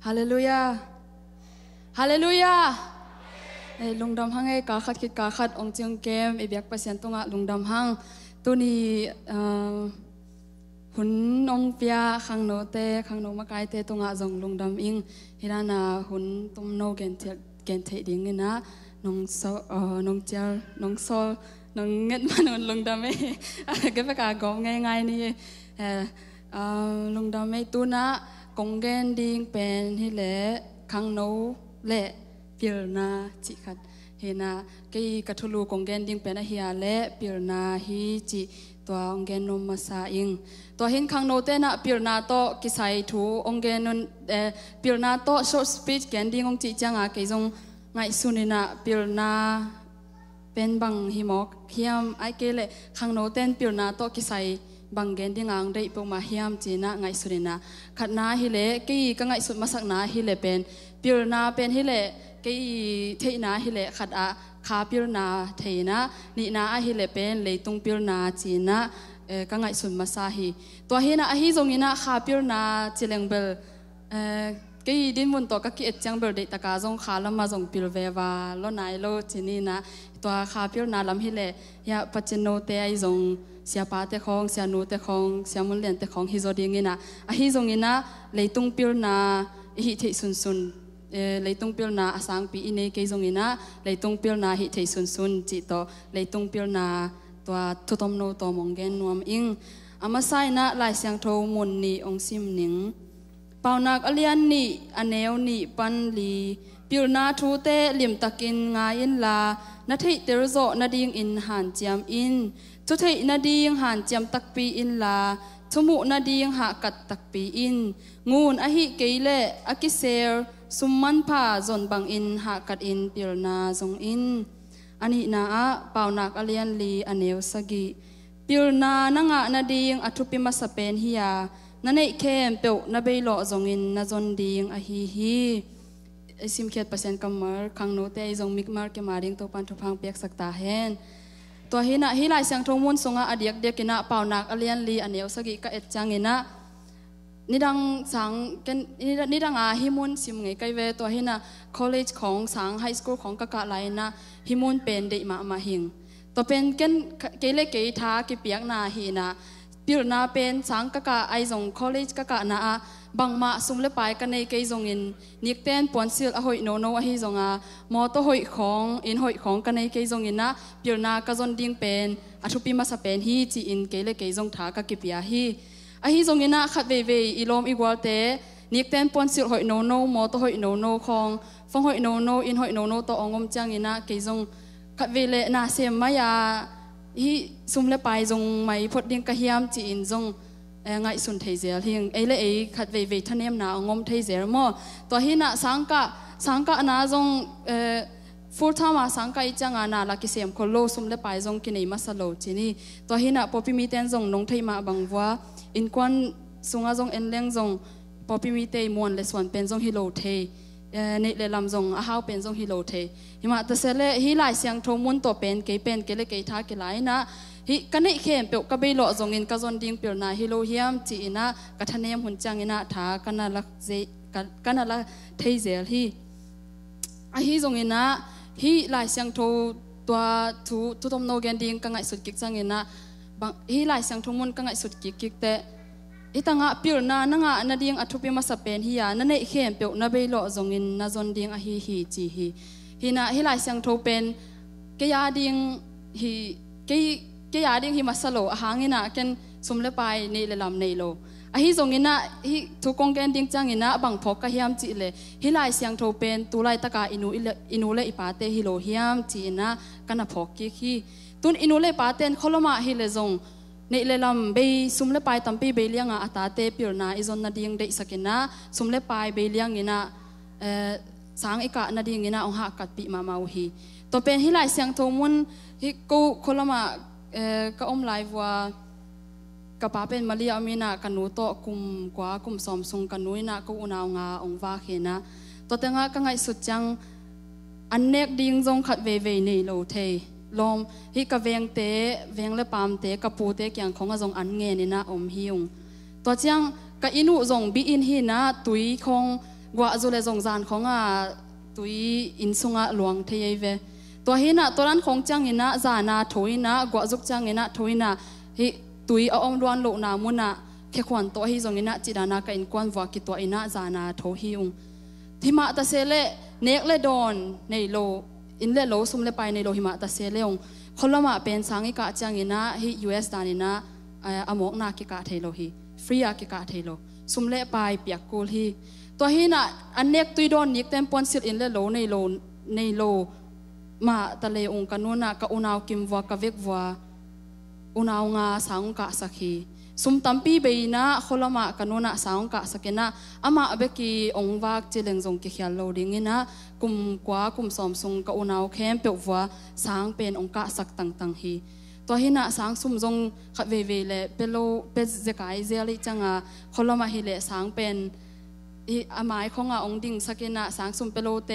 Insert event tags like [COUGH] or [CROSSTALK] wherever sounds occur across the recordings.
Hallelujah. Hallelujah. Lung lungdam hang ei ka khat kit ka khat ong chung kem e biak pasien lung lungdam hang Tu tuni ờ, hun ong pia khang no te khang no ma kai te tunga jong lungdam ing hirana hun tum no gen the gen the ding na nong so ờ, nong chal nong sol nong nget man on lungdam e ke [LAUGHS] ka à gom ngai ngai ni ờ, lungdam e tuna công gen ding pen hi lệ khang nấu lệ pier na chị khát hi na cái cái thu lu công gen ding pen hi à lệ pier na hi chị tua ông gen nom mà sa in tua hin khang nấu tên à pier na to cái sai thu ông gen non pier na to short speech gen ding ông chỉ chăng à cái giống ngay sunina pier na pen bang hi mok ai kể lệ khang nấu tên pier na to cái บางเกนที่งางได้ปุมาเฮียมจีน่าไงสุดินะขัดน้าฮิเล่กี่ก็ไงสุดมาสักน้าฮิเล่เป็นพิรนาเป็นฮิเล่กี่เทียน้าฮิเล่ขัดอาคาพิรนาเทียน่านี่น้าฮิเล่เป็นเลยตุงพิรนาจีน่าก็ไงสุดมาสาฮิตัวเฮน่าฮิจงินะคาพิรนาจิเลงเบลกี่ดินบนตัวก็กิดเอจังเบลเดตะการจงคาลมาจงพิรเววาโลนายโลจีนีนะตัวคาพิรนาลำฮิเล่ยาปัจจโนเตยจงเสียปาแต่ของเสียนูแต่ของเสียมุนเลียนแต่ของฮิโซดิงินะอะฮิโซงินะเลยตุงปิลนาฮิเทสุนสุนเลยตุงปิลนาอาสังปีอินเนเกยซงินะเลยตุงปิลนาฮิเทสุนสุนจิตโตเลยตุงปิลนาตัวทุตมโนตมองเกนนวมอิงอามาไซนะลายเสียงโทมุนนีองซิมหนิงเปานักอเลียนนีอเนวนีปันลีปิลนาทูเตลิมตะกินงายินลานาทิเตรโซนาดิงอินหันเจียมอินจุดเทนาดียังหันจมตักปีอินลาชมุนาดียังหากัดตักปีอิน งูนอหิเกเลอกิเซลสุมมันผาจนบังอินหากัดอินปิลนาจงอินอันนี้นาอาเป่านักอเลียนลีอเนวสกิปิลนานังะนาดียังอทุปิมาสเปนฮิยานั่นเองเข้มเปิลนเบลอจงอินนาจนดียังอหิฮีซิมเคียดเปอร์เซ็นต์กัมร์คังโนเตยจงมิกมาร์เกมาริงตัวปันทุพังเปียกสักตาเฮนตัวฮินะฮิลายเสียงทงมุนสงะอดียกเดียกินะเป่านักอเลียนลีอเนียวสกิกะเอ็ดจังเงินะนี่ดังสังกันนี่ดังอาฮิมุนสิมไงไกเวตัวฮินะ college ของสังไฮสคูลของกะกะไลนะฮิมุนเป็นเดมามาหิงตัวเป็นกันเกเลเกยทากิเปียกนาฮินะปิรนาเป็นสังกะกะไอซงคอลเลจกะกะนาบางมาสุมเลปายกันในเกยงอินนิกเต้นปอนซิลอหอยโนโนอหิซงอามอตหอยของอินหอยของกันในเกยงอินนะปิรนากะจนดิ่งเป็นอาชุปิมาสเป็นฮีจีอินเกเลเกยซงถากะกิปยาฮีอหิจงอินนะขัดเวเวอิลอมอีกวาเตนิกเต้นปอนซิลหอยโนโนมอตหอยโนโนของฟงหอยโนโนอินหอยโนโนตอองมจังอินนะเกยงขัดเวเลนาเซมมายาฮีสุ่มเลไปทรงไม่พอดีกับเฮียมจีนทรงไงสุนเทเสียเฮียงเอเลเอขัดเวเวทเนียมนางมเทเสีย่อตัวฮีน่ะสังกะสังกะนาจงเอ่อฟูรทามาสังกะอีจังานาลักเสียมคลโลสุ่มเลไปทรงกินไอมาสโลจีนี่ตัวฮีน่ะพอพิมีเตนจงนงเทมาบังวะอินควันสุงอาจงเอ็นเลงจงพอพิมีเตมวนเลสวนเป็นจงฮิโลเท Ờ, nei le lam zong a à, hau pen zong hi lo the hima ta se le hi lai siang tho mun to pen ke pen ke le ke tha ke lai na hi kanei khem pe ka be lo zong in ka zon ding pil na hi lo hiam chi ina ka thanem hun chang ina tha kana la je kana la thei zel à, hi a hi zong ina hi lai siang tho tua thu tu tom no gen ding ka ngai sut kik chang ina bang hi lai siang tho mun ka ngai sut kik kik te ิตังอาปิลนานังอาณาดิ่งอัฐุพิมาสเปนฮิยานันเอกเข้มเปียวนาเบลโลจงอินนาจงดิ่งอาฮีฮีจีฮีฮินาฮิไลายเซียงททเปนเกียดิ่งฮีเกียดิ่งฮิมาสโลหางินาเกนสมเลไปในเลลำในโลอาฮีจงอินนาฮิทุกองเกนดิ่งจังอินนาบังพกกะฮิมจีเลฮิไลายเซียงททเปนตุไลตะกาอินุอินุเลอิปาเตฮิโลฮิมจีนะกันนาพกกี้ฮีตุนอินุเลปาเตนโคลมาฮิเลจงนี่เลยลำสุมเลไปตั้มปีไปเลียงอ่อาตาเตปิรนาอีจนนาดิงเด้สักินะสุมเลไปไปเลียงิน่อสังเอกนาดิ่งินะองหักกัดปีมามาวีตัวเป็นี่หลายเสียงทงมุนฮิโกโคลมาเอ่อกอมไลฟ์ว่ากับป้าเป็นมาเลียอมินะกันนโตคุมกว่าคุมสอมซุงกันนุยนะก็อุนาวงาองว่าเขนะตัวเต็งก็ไงสุดจังอันเนกดิ้งจงขัดเวเวนีโลเท lom hi ka veng te veng le pam te ka pu te kyang khong azong an nge ni na om hiung to chang ka inu zong bi in hi na tui khong wa zu le zong zan khong a tui in sunga luang the ye ve to hi na toran khong chang ina za na thoina gwa zuk chang ina thoina hi tui a om luan lo na mu na ke khwan to hi zong ina chi dana ka in kwan wa ki to ina za na tho hi ung thima ta se le nek le don nei lo อินเลโลสุมเลไปในโลหิมะตาเซเลงคนละมาเป็นสังกิกจังอินะฮิยูเอสดานินะอมอกนากิกาเทโลฮีฟรีอากิกาเทโลสุมเลไปเปียกกูลฮีตัวฮีน่ะอันเนกตุยดอนนิกเต็มปอนสิอินเลโลในโลในโล มาตะเลองกันนูนะกะอุนาวกิมวาวกะเวกวาอุนาวงาสังกะสักีสมตั้มปีเบินะขลมะกันนะสาวกะสกินะอามาเบกีองวากเจริงรงเกี่ยรโลดิงินะกุมกว่ากุมสมสุงกอุนาวเข้มเปียววัวสางเป็นองกะสักตังตังฮีตัวฮินะสางสมรงขเวเวเลเปโลเปจเจกายเจริจังอาขลมะฮิเลสางเป็นอีอามายของอาองดิ่งสักนะสังสุมเปโลเต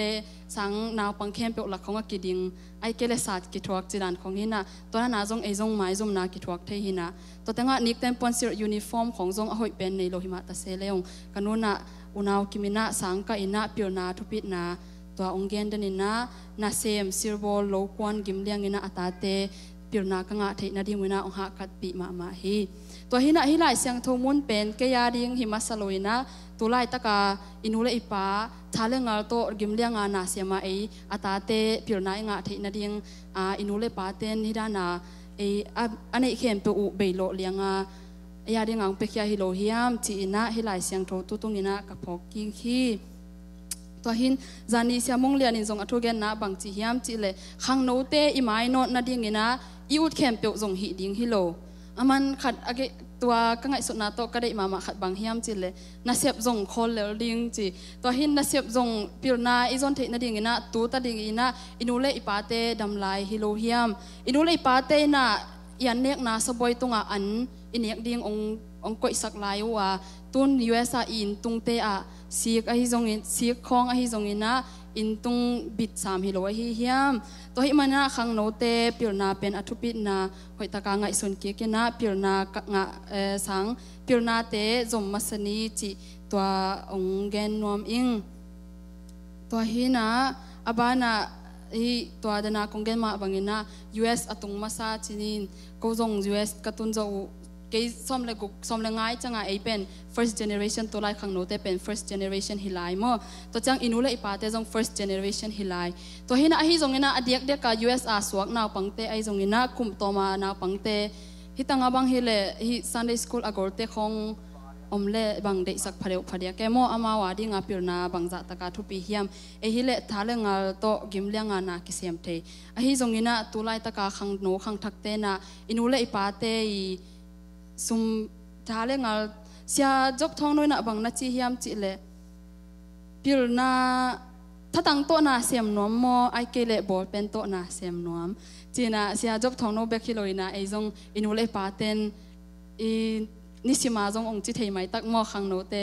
สังนาวปังเข้มเปหลักของอากิดิ่งไอเกลศาสตร์กิทวักจิดันของนิ่นะตัวนั้นนาจงไอจงไม้จงนากิทวักเทหินะตัวแตงอนิกเต็มปนสิรยูนิฟอร์มของจงอหอยเป็นในโลหิมะตะเซเลงกันุนะอุณาวกิมินะสังกอินะเปียวนาทุปิตนาตัวองเกนเดนินะนาเซมซิรบลโลควนกิมเลียงินะอัตาเต pirna ka nga thei na di muna ong ha kat pi ma ma hi to hina hi lai siang tho mun pen ke ya ding hi ma saloina tu lai taka inule ipa thale ngal to gimlia nga na sema ei atate pirna nga thei na ding a inule pa ten ni dana ei ane khem pe u be lo lianga ya ding ang pe kya hi lo hiam chi ina hi lai siang tho tu tung ina ka phok king khi to hin zani siamong lian in zong athogen na bang chi hiam chi le khang no te imai no na ding ina อิวดแคมเปียวจงหิดิ้งฮิโลอมันขัดอเกตัวก็ไงสุดนตโตก็ได้มามาขัดบางเฮียมจิเลยนาเสียบจงคนแล้วดิ้งจีตัวหินนาเสียบจงปิรนาอีจนเทนดิ้งนะตูตาดิ้งนะอินุเลอิปาเตดำลายฮิโลเฮียมอินุเลอิปาเตนะยันเนกนาสบอยตุงอันอินเนกดิ้งององกอยสักลายว่าตุนยูเอสออินตุงเตอะสีกอหิจงอินสีกคองอหิจงอินนะ in tung bit sam hi loi hi hiam to hi mana khang no te pirna pen pit na hoi taka ngai sun ke ke na pirna ka nga e, sang pirna te zom masani chi twa ong gen nom ing to hi na abana hi twa dana kong gen ma bangena us atung masa chinin ko zong us katun zo cái som le guk som le ngay changa ei pen first generation tôi lại khang no te pen first generation hilai mo tôi chẳng inu le ipa te jong first generation hilai to hina hi jong ina adiak de ka usa suak na pangte ai jong ina kum to ma na pangte hitanga bang hile hi sunday school agor à te khong om le bang de sak phareu phadia ke mo ama wa ding a pirna bang za taka thu pi hiam e hi le thale ngal to gim le nga na ki sem the a hi jongina tulai taka khang no khang thak te na inu le ipa te i sum thale ngal sia job thong noi na bang na chi hiam chi le pil na tang to na sem nom mo ai ke le bol pen to na sem nom na, sia job thong no be khiloi na ei jong inule le paten i นิสิมาจงองจิเทไมยตักมอขังโนเต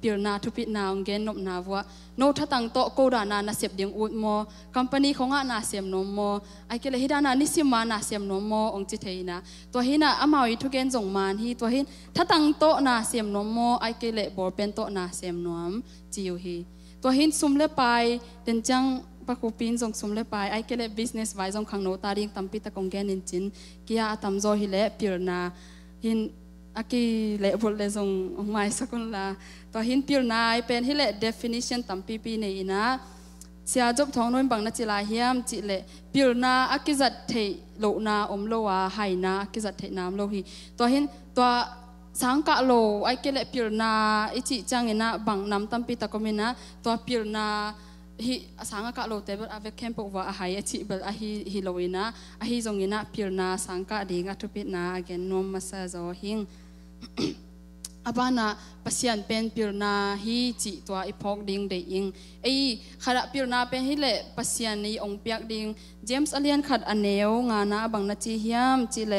ปียนาทุปินาองเกนนบนาวะโนทัตังโตโกดานานาเสียบเดียงอุดมอคัมปานีของอานาเสียมนมอไอเกลฮิดานานิสิมานาเสียมนมอองจิเทนะตัวฮินะอมาวิทุเกนจงมานฮีตัวฮินทัตังโตนาเสียมนมอไอเกลบอเป็นโตนาเสียมนมจิวฮีตัวฮินซุมเลไปเดนจังปะคูปินจงสมเลปายไอเกเลบิสเนสไว้จงขังโนตาริงตัมปิตะกงเกนินจินกิยาตัมโซฮิเลปียนาหิน aki le bol le zong ngai sakon la to hin pil nai pen hi le definition tam pi pi nei ina chia job thong noi bang na chila hiam chi le pil na aki zat the lo na om lo wa hai na aki zat the nam lo hi to hin to sáng cả lô ai kể lại pier na ít chi chang ina e bang nam tam pi ta có mình e na to pier na hi sáng cả lô tế bật ave camp và hai chị bật hi hi lô ina e hi zong ina pier na sáng cả đi ngắt chụp na again nom massage or hing อบานะปะเสียนเป็นปิรนาฮีจิตัวอีพอกดิงไดอิงเอขระปิรนาเปนฮิเลปะเสียนนี้องเปียกดิงเจมส์อเลียนขัดอเนวงานาบังนาจีฮยามจิเล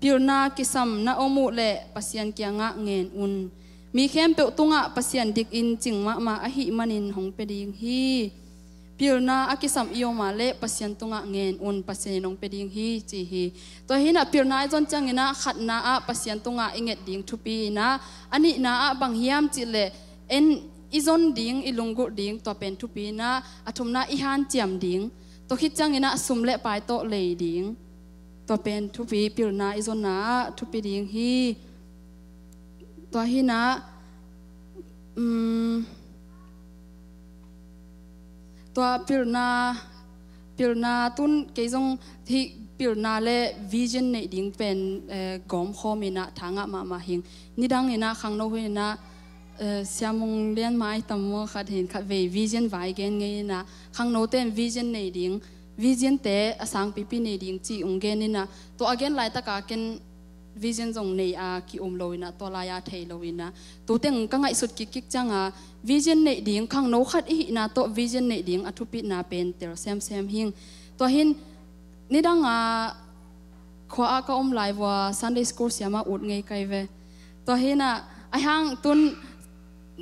ปิรนากิสัมนาอมุเลปะเสียนเกียงะเงนอุนมีเขมเปตุงะปะเสียนดิกอินจิงมมาอหิมนินหงเปดิงฮี pirna akisam ioma le pasien tunga ngen un pasien nong peding hi chi hi to hina pirna jon changena khatna a pasien tunga inget ding thupi na ani na a bang hiam chi le en izon ding ilungu ding to pen thupi na athumna ihan chiam ding to khit changena sum le pai to le ding to pen thupi pirna izon na thupi ding hi to hina um tua pilna pilna tun keizong thi pilna le vision ne ding pen eh, gom kho mi na thanga ma ma hing nidang ina khang no huina eh, siamung lian mai tam mo khat hin khat ve vision vai gen nge na khang no ten vision ne ding vision te asang pipi ne ding chi ung gen na to again lai ta ka ken วิจิณรงเนียกิอมลอยนะตัวลายเทลอยนะตัวเต็งก็ง่ายสุดกิกจังอ่ะวิจิณเนียดิ่งข้างนโนขัดอีนะตัววิจิณเนียดิ่งอธุปิณาเป็นเตลเซมเซมหิงตัวหินนี่ดังอ่ะขวาก็อมไหลว่าซันเดย์สกูลเสียมาอุดไงไกลเวตัวหินอ่ะไอ้ห้างตุน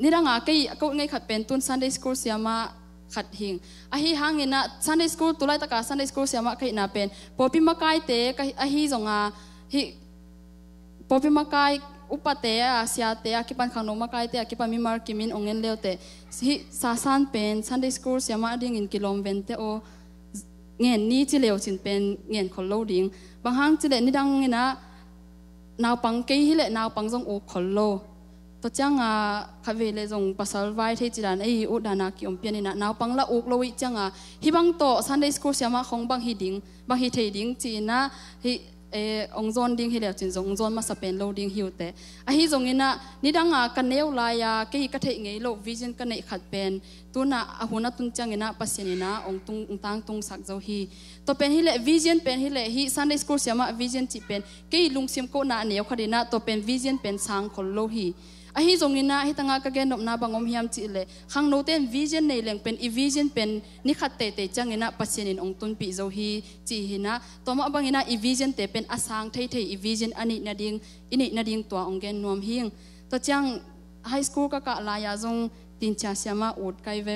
นี่ดังอ่ะกีอก็ไงขัดเป็นตุนซันเดย์สกูลเสียมาขัดหิงไอะฮห้างเนี่ยซันเดย์สกูลตัวไรตะกาซันเดย์สกูลเสียมาใครนะเป็นพอพิมพ์มาไกลเตะอะฮีจงอ่ะฮีพอพิมากายอุปเตะอาเซียเตะคิปันขังนมากายเตะคิปันมีมาร์กิมินองเงินเลวเตะสิสาสันเป็นซันเดย์สกูลเสียมาดิ้งอินกิโลเมนเตโอเงินนี้ที่เลวจินเป็นเงินคนโลดิ้งบางครั้งที่เลนี่ดังเงินะนาวปังกี้ที่เลนาวปังจงโอคนโลตัวจ้างอ่ะคาเวเลจงภาษาไว้ที่จีรันไออุดานากิอมเปียนี่นะนาวปังละอุกโลวิจ้างอ่ะฮิบังโตซันเดย์สกูลเสียมาของบางฮิดิ้งบางฮิเทดิ้งจีนะฮิเอองซอนดิ้งเฮเลจินจงซอนมาสเปนโลดิ้งฮิวเตอะฮีจงินะนิดังอ่ะกันเนวลายาเกยกะเทงไงโลวิจินกันเนขัดเป็นตัวน่ะอะหัวนะตุนจังเงินะปัศยานินะองตุงงตังตุงสักเจ้าฮีตัวเป็นฮิเลวิจินเป็นฮิเลฮีซันเดย์สกูลเสียมาวิจินจีเป็นเกยลุงเสียมโกนะเนียวัดีนะตัวเป็นวิจินเป็นสังคนโลฮีอะฮีจงีินะฮีตั้งกะเกนบนาบังอมฮิมจิเลขังโนเตนวิเจนในเลงเป็นอีวิเจนเป็นนิคัตเตเตจังอินะปัจเจนินองตุนปีโจฮีจีฮินะตัวมาบังอินะอีวิเจนเตเป็นอสังเทเทอีวิเจนอันนี้นาดิงอันนี้นาดิงตัวองเกนนวมฮิงตัวจังไฮสคูลก็กะลายาจงตินชาเซียมาอุดไกเว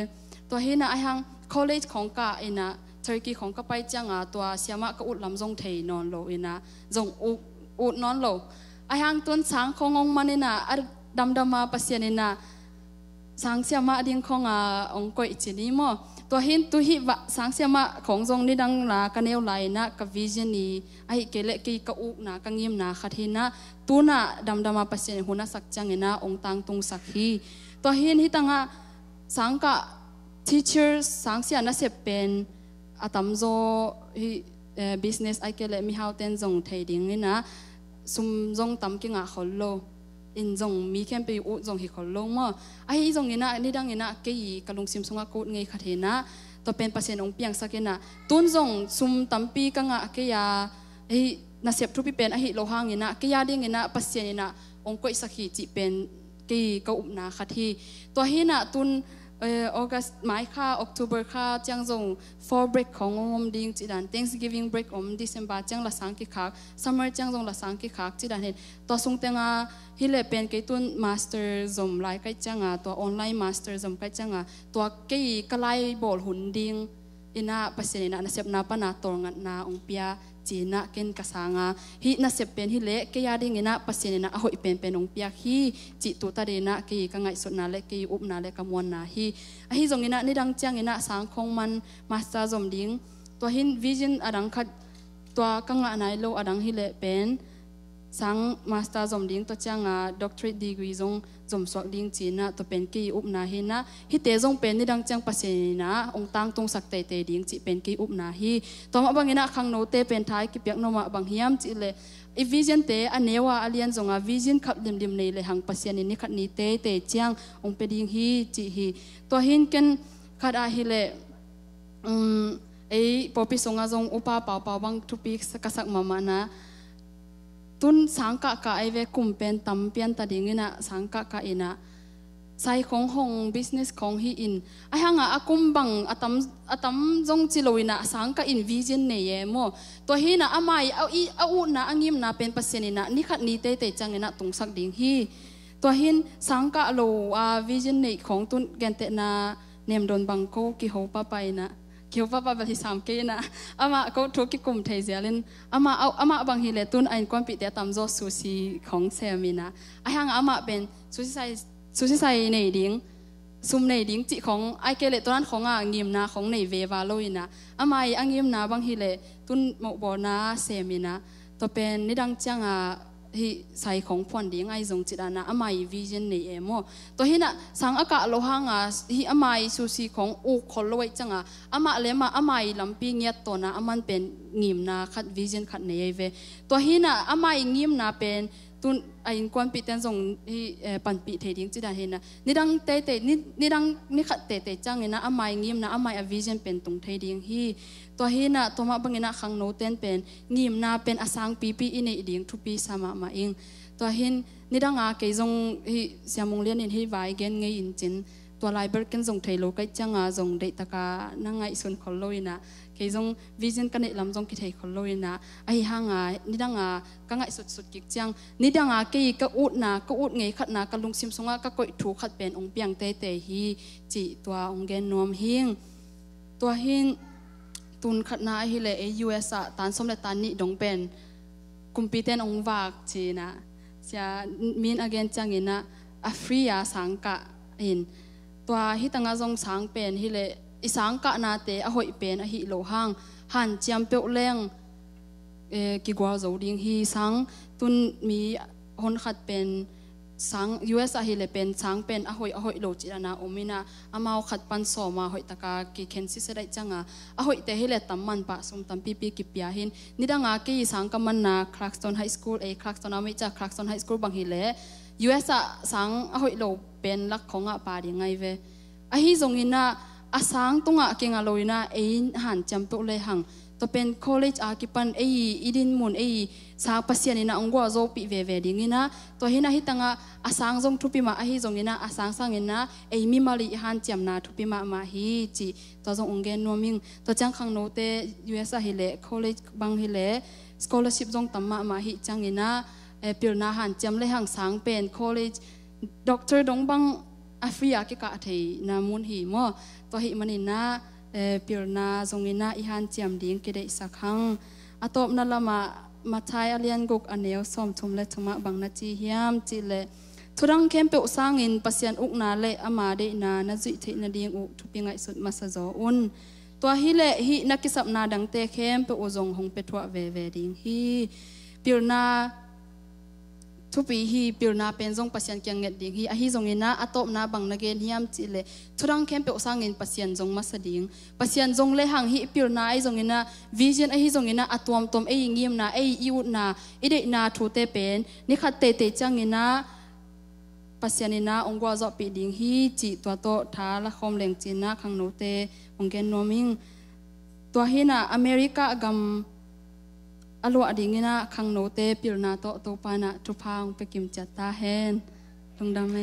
ตัวฮีนะไอหังคอลเลจของกะอินะทริกีของกะไปจังอาตัวเซียมาก็อุดลำจงเทนอนโลอินะจงอุดนอนโลไอหังตันสังคงองมันอินะดำดามาพัสยานินาสังเสียมาดิีงขององค์กอิจินิโมตัวหินตัวหิวะสังเสียมาของทรงนี่ดังนะกันเอวไลนะกับวิจนีไอเกเลกีกอุกนะกังยิมนะขัดหินะตัวน่ะดำดามาพัสยานิหุนะสักจังเงนะองตังตุงสักฮีตัวหินที่ตั้งอะสังกะ teacher สังเสียนะเสเป็นอาตัมโซฮี business ไอเกเลมีเฮาเตนทรงเทดิงนี่นะซุมทรงตั้มกิ่งอ่ะขอลโลอินจงมีแค่ไปอุจงเหตุลงมอไอ้จงเงี่ยนะนี่ดังเงี่ยนะเกี่ยกับลงซิมสงะโคตรไงคาเทนะตัวเป็นประเซนองเปียงสักเนี่ยนะ ตุนจงซุ่มตั้มปีกังอ่ะเกี่ยไอ้นาเสพทุบีเป็นไอ้โลหังเงี่ยนะเกี่ยดิ้งเนี่ยนะประเซนเงี่ยนะองค์ก็อิสกิจิเป็นเกี่ยกับอุปนาคาทีตัวเฮน่ะตุน August mai kha October kha chang zong for break khong om ding chi dan Thanksgiving break om December chang la sang ki khak summer chang zong la sang ki khak chi dan he to sung tenga hi le pen ke tun master zom lai kai changa to online master zom kai changa to ke kalai bol hun ding ina pasina na sep na pa na tor ngat na ong pia จีนะเกนกษางาฮีนัาเสพเป็นฮีเลกเกียดิเงนะปัสเซนนะอหอยเป็นเป็นองเปียกฮีจิตตุตาเดนะกีกังไงสุนาเละกีอุบนาเละกมวนนาฮีอฮีจงเงนะนี่ดังเจียงเงนะสังคงมันมาสะาจอมดิ้งตัวหินวิจินอดังคัดตัวกังไงนายโลอดังฮีเลกเป็นสังมาสเตอร์จอมดิ้งตัวเจ้างาด็อกเตอร์ดีกรีจงจอมสวกดิ้งจีน่ะตัวเป็นกีอุปนาฮีนะฮิเตจงเป็นนี่ดังเจ้างภาษานนะองตังตรงสักเตเตดิ้งจีเป็นกีอุปนาฮีต่อมาบางอย่นะขังโนเตเป็นท้ายกิเปียกโนมาบางเฮียมจีเลยอีวิจันเตอันเนว่าอเลียนจงอาวิจันขับดิมดิมในเลยหังภาษานนี่ขัดนี้เตเตเจ้างองเป็นดิ้งฮีจีฮีตัวหินกันขัดอาฮีเลยอืมไอ้ปอปิสงอาจงอุปาเป่าเป่าบางทุปีกสักสักมามานะตุนสังกะกะไอเวกุมเป็นตัมเปียนตัดิงงนะสังกะกะอินะใช้ของหงบิสเนส s ของฮีอินไอหังอากุมบังอะตัมอะตัมจงจิโลวินะสังกะอินวิจินเนยโมตัวฮีนะอามายเอาอีเอาอุนะอังิมนะเป็นปัรเซนินะนี่ขัดนี้เตเตจังนะตรงสักดิงฮีตัวฮินสังกะโลอาวิจินเนของตุนแกนเตนาเนมโดนบังโกกิโฮปะไปนะคิวปะปะไปสามกีนะอามาก็ทุกกลุ่มไทยเสียเล่นอามาเอาอามาบางทีเลตุนไอ้ควาปิดแต่ตามโซซูซีของเซมินะไอ้ห่างอามาเป็นซูซิไซซูซิไซในดิ้งซุมในดิ้งจิของไอ้เกลเลตุนั้นของอ่างิมนะของในเววาโลยนะอามาไอ้่างิมนะบางทีเลตุนหมอกบอนะเซมินะตัวเป็นนิดังเจ้าอ่ะที่ใส่ของพอนดีง่ายจงจิตานะอามายวิเจนในเอมอตัวเห็นอะสังอากาศโลหะงาที่อามายสุสีของอุคลวยจังอะอามาเลมาอามายลำปีเงียตัวนะอามันเป็นงิมนาคัดวิเจนคัดเนเวตัวเห็นอะอามายงิมนาเป็น tun ain kwan pi ten zong hi eh, pan pi the ding chi da hena ni dang te te ni ni dang ni khat te chăng chang e na amai nghiêm, na amai a vision pen tung the ding hi to hi na to ma bang e na khang no ten pen ngim na pen asang pi pi ine ding thu pi sama ma ing to hin ni dang à cái zong hi siamong lian in hi vai gen ngai in chin to lai ber ken zong thei lo kai changa zong de taka na ngai sun khol loina คือยงวิจินกันในลำจงคิดให้คนรู้นะไอ้ห่าง่ะนี่ดังอ่ะก็ไงสุดสุดกิจจังนี่ดังอ่ะกี่ก็อุดนะก็อุดไงขัดนะก็ลุงซิมซงอ่ะก็ก็ถูกขัดเป็นองค์เปียงเตเตฮีจีตัวองค์เกนนวมฮิงตัวฮิงตุนขัดนะฮิเลเอยูเอสอ่ะตันสมเด็จตันนี่ดงเป็นคุมพีเตนองวากจีนะเสียมีนอาเกนจังอินะอฟริยาสังกะอินตัวฮิตังอาจงสังเป็นฮิเลอสังกะนาเตอหอยเป็นอหิโลหังหันจำเปียวเลงเอกิกวาโจดิงฮีสังตุนมีหนขัดเป็นสังยูเอสอหิเลเป็นสังเป็นอหอยอหอยโลจิรนาอมินาอามาขัดปันสอมาหอยตะกากิเคนซิเสได้จังอ่ะอหอยเตหิเลตัมมันปะสมตัมปีปีกิปยาหินนิดังอากีสังกัมมันนาคลักสตันไฮสคูลเอคลักสตันอมิจาคลักสตันไฮสคูลบางฮิเลยูเอสสังอหอยโลเป็นลักของอ่ะปาดงไงเวอหิจงอินะอาสังตุงอาเก่งอรลอยนะเอินหันจำตุเลหังตัวเป็น college อากิปันเอ้อีดินมุนเอ้สาวปัสยานีนะองกัวโจปีเวเวดิงินะตัวเฮนาฮิตังอาอาสังจงทุพิมาอาฮิจงนินะอาสังสังนินะเอ้มิมาลีหันจำนาทุพิมามาฮิจีตัวจงองเกนนัวมิงตัวจังขังโนเต US ฮิเล college บังฮิเล scholarship จงตัมมามาฮิจังนินะเอปิลนาหันจำเลหังสังเป็น college ด็อกเตอร์ดงบัง afia ke ka thei na mun hi mo to hi manina pirna zongina ihan chiam ding ke dei sakhang atop na lama mathai alian gok aneu som thum le thuma bangna chi hiam chi le thurang kem pe usang in pasian uk na le ama de na na zui the na ding uk thupinga isut masazo un to hi le hi nakisap na dang te kem pe ozong hong pe thwa ve ve ding hi pirna ทุปีฮีปิรนาเป็นจงปัศยันเกียงเงินดิ่งฮีอฮีจงเงินนะอตบนาบังนักเงินฮิมจิเลทุรังเข้มเปอสร้างเงินปัศยันจงมาสดิ่งปัศยันจงเลหังฮีปิรนาไอจงเงินนะวิจันไอฮีจงเงินนะอตวมตมไอเงียมนาไออิวนาอิเดนาทูเตเป็นนี่ขัดเตเตจังเงินนะปัศยันนะองกวาจอปีดิ่งฮีจิตัวโตท้าละคมแหลงจีนนะขังโนเตองเกนโนมิงตัวฮีนะอเมริกากำอลวดิ่งนะขังโนเตปิลนาโตโตปานะทุพังไปกิมจัตตาเฮนลงดำไหม